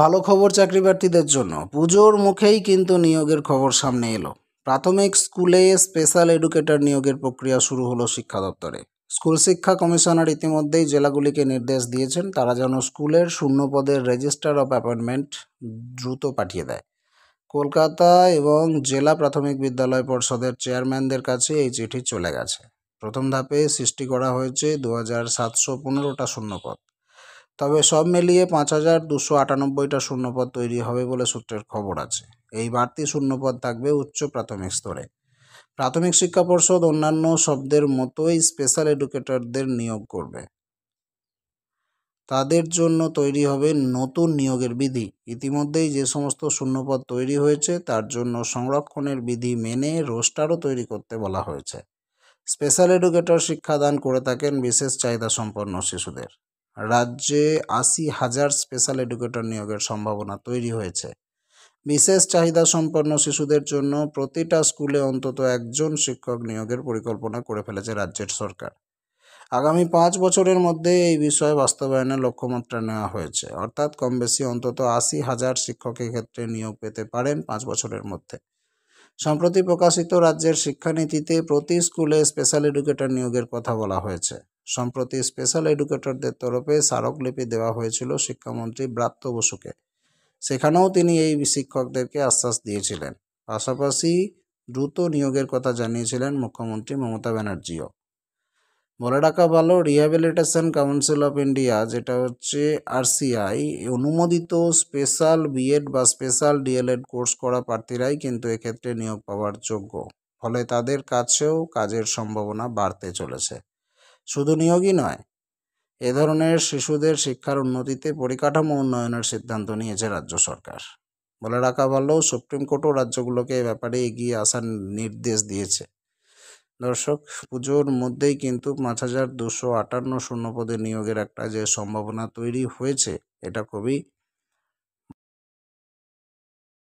ভালো খবর চাকরি প্রার্থীদের জন্য পুজোর মুখেই কিন্তু নিয়োগের খবর সামনে এলো প্রাথমিক স্কুলে স্পেশাল এডুকেটর নিয়োগের প্রক্রিয়া শুরু হলো শিক্ষা দপ্তরে স্কুল শিক্ষা কমিশনার ইতিমধ্যেই জেলাগুলিকে নির্দেশ দিয়েছেন তারা যেন স্কুলের শূন্য পদের রেজিস্টার অফ অ্যাপয়েন্টমেন্ট দ্রুত পাঠিয়ে দেয় কলকাতা এবং জেলা প্রাথমিক বিদ্যালয় পর্ষদের চেয়ারম্যানদের কাছে এই চিঠি চলে গেছে প্রথম ধাপে সৃষ্টি করা হয়েছে দু হাজার সাতশো পনেরোটা শূন্যপদ তবে সব মিলিয়ে পাঁচ হাজার দুশো আটানব্বইটা শূন্যপদ তৈরি হবে বলে সূত্রের খবর আছে এই বাড়তি শূন্যপদ থাকবে উচ্চ প্রাথমিক স্তরে প্রাথমিক শিক্ষা পর্ষদ অন্যান্য শব্দের মতোই স্পেশাল এডুকেটরদের নিয়োগ করবে তাদের জন্য তৈরি হবে নতুন নিয়োগের বিধি ইতিমধ্যেই যে সমস্ত শূন্যপদ তৈরি হয়েছে তার জন্য সংরক্ষণের বিধি মেনে রোস্টারও তৈরি করতে বলা হয়েছে স্পেশাল এডুকেটর শিক্ষাদান করে থাকেন বিশেষ চাহিদা সম্পন্ন শিশুদের রাজ্যে আশি হাজার স্পেশাল এডুকেটর নিয়োগের সম্ভাবনা তৈরি হয়েছে বিশেষ চাহিদা সম্পন্ন শিশুদের জন্য প্রতিটা স্কুলে অন্তত একজন শিক্ষক নিয়োগের পরিকল্পনা করে ফেলেছে রাজ্যের সরকার আগামী পাঁচ বছরের মধ্যে এই বিষয়ে বাস্তবায়নের লক্ষ্যমাত্রা নেওয়া হয়েছে অর্থাৎ কম বেশি অন্তত আশি হাজার শিক্ষকের ক্ষেত্রে নিয়োগ পেতে পারেন পাঁচ বছরের মধ্যে সম্প্রতি প্রকাশিত রাজ্যের শিক্ষানীতিতে প্রতি স্কুলে স্পেশাল এডুকেটর নিয়োগের কথা বলা হয়েছে সম্প্রতি স্পেশাল এডুকেটরদের তরফে স্মারকলিপি দেওয়া হয়েছিল শিক্ষামন্ত্রী ব্রাত্য বসুকে সেখানেও তিনি এই শিক্ষকদেরকে আশ্বাস দিয়েছিলেন পাশাপাশি দ্রুত নিয়োগের কথা জানিয়েছিলেন মুখ্যমন্ত্রী মমতা ব্যানার্জিও বলে রাখা ভালো রিহ্যাবিলিটেশন কাউন্সিল অফ ইন্ডিয়া যেটা হচ্ছে আরসিআই অনুমোদিত স্পেশাল বিএড বা স্পেশাল ডিএলএড কোর্স করা প্রার্থীরাই কিন্তু এক্ষেত্রে নিয়োগ পাওয়ার যোগ্য ফলে তাদের কাছেও কাজের সম্ভাবনা বাড়তে চলেছে শুধু নিয়োগই নয় এ ধরনের শিশুদের শিক্ষার উন্নতিতে পরিকাঠামো উন্নয়নের সিদ্ধান্ত নিয়েছে রাজ্য সরকার বলে রাখা ভালো সুপ্রিম কোর্টও রাজ্যগুলোকে এ ব্যাপারে এগিয়ে আসার নির্দেশ দিয়েছে দর্শক পুজোর মধ্যেই কিন্তু পাঁচ হাজার দুশো আটান্ন শূন্যপদে নিয়োগের একটা যে সম্ভাবনা তৈরি হয়েছে এটা খুবই